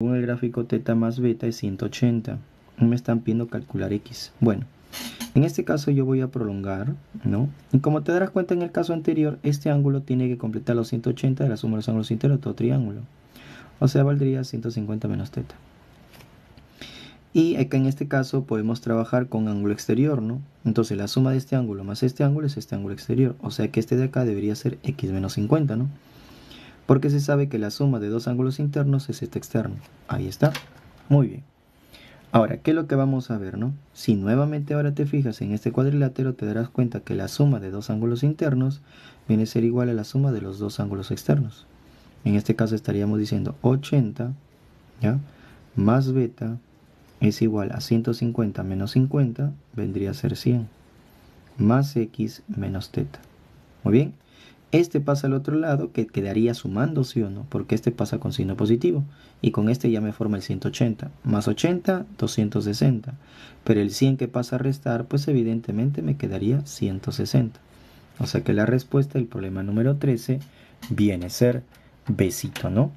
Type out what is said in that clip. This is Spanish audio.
Según el gráfico teta más beta es 180. Me están pidiendo calcular x. Bueno, en este caso yo voy a prolongar, ¿no? Y como te darás cuenta en el caso anterior, este ángulo tiene que completar los 180 de la suma de los ángulos interiores de todo triángulo. O sea, valdría 150 menos teta. Y acá en este caso podemos trabajar con ángulo exterior, ¿no? Entonces la suma de este ángulo más este ángulo es este ángulo exterior. O sea que este de acá debería ser x menos 50, ¿no? porque se sabe que la suma de dos ángulos internos es este externo. Ahí está. Muy bien. Ahora, ¿qué es lo que vamos a ver, no? Si nuevamente ahora te fijas en este cuadrilátero, te darás cuenta que la suma de dos ángulos internos viene a ser igual a la suma de los dos ángulos externos. En este caso estaríamos diciendo 80, ¿ya? Más beta es igual a 150 menos 50, vendría a ser 100. Más x menos teta. Muy bien. Este pasa al otro lado, que quedaría sumando sí o no, porque este pasa con signo positivo. Y con este ya me forma el 180. Más 80, 260. Pero el 100 que pasa a restar, pues evidentemente me quedaría 160. O sea que la respuesta del problema número 13 viene a ser besito, ¿no?